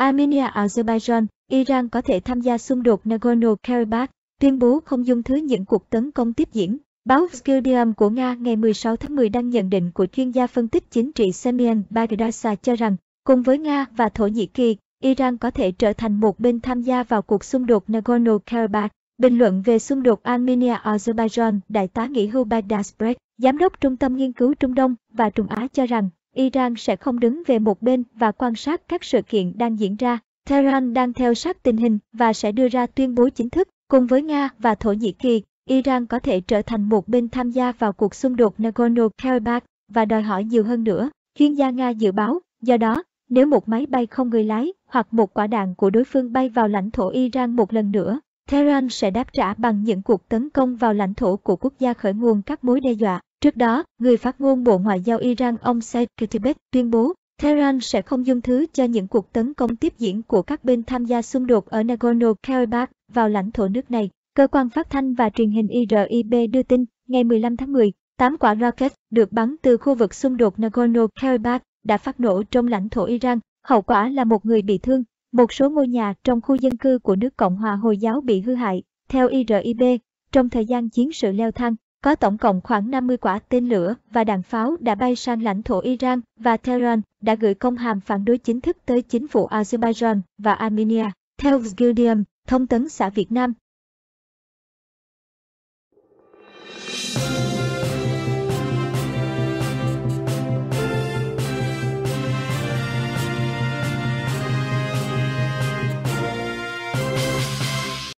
Armenia, Azerbaijan, Iran có thể tham gia xung đột Nagorno-Karabakh, tuyên bố không dung thứ những cuộc tấn công tiếp diễn. Báo Skydium của Nga ngày 16 tháng 10 đăng nhận định của chuyên gia phân tích chính trị Semyon Bagdasa cho rằng, cùng với Nga và Thổ Nhĩ Kỳ, Iran có thể trở thành một bên tham gia vào cuộc xung đột Nagorno-Karabakh. Bình luận về xung đột Armenia-Azerbaijan, Đại tá nghỉ hưu Bagdasbrek, Giám đốc Trung tâm Nghiên cứu Trung Đông và Trung Á cho rằng, Iran sẽ không đứng về một bên và quan sát các sự kiện đang diễn ra. Tehran đang theo sát tình hình và sẽ đưa ra tuyên bố chính thức. Cùng với Nga và Thổ Nhĩ Kỳ, Iran có thể trở thành một bên tham gia vào cuộc xung đột Nagorno-Karabakh và đòi hỏi nhiều hơn nữa, chuyên gia Nga dự báo. Do đó, nếu một máy bay không người lái hoặc một quả đạn của đối phương bay vào lãnh thổ Iran một lần nữa, Tehran sẽ đáp trả bằng những cuộc tấn công vào lãnh thổ của quốc gia khởi nguồn các mối đe dọa. Trước đó, người phát ngôn Bộ Ngoại giao Iran ông Said Qutb tuyên bố Tehran sẽ không dung thứ cho những cuộc tấn công tiếp diễn của các bên tham gia xung đột ở Nagorno-Karabakh vào lãnh thổ nước này. Cơ quan phát thanh và truyền hình IRIB đưa tin, ngày 15 tháng 10, 8 quả rocket được bắn từ khu vực xung đột Nagorno-Karabakh đã phát nổ trong lãnh thổ Iran. Hậu quả là một người bị thương một số ngôi nhà trong khu dân cư của nước Cộng hòa Hồi giáo bị hư hại. Theo IRIB, trong thời gian chiến sự leo thang, có tổng cộng khoảng 50 quả tên lửa và đạn pháo đã bay sang lãnh thổ Iran và Tehran đã gửi công hàm phản đối chính thức tới chính phủ Azerbaijan và Armenia. Theo Guardian, thông tấn xã Việt Nam.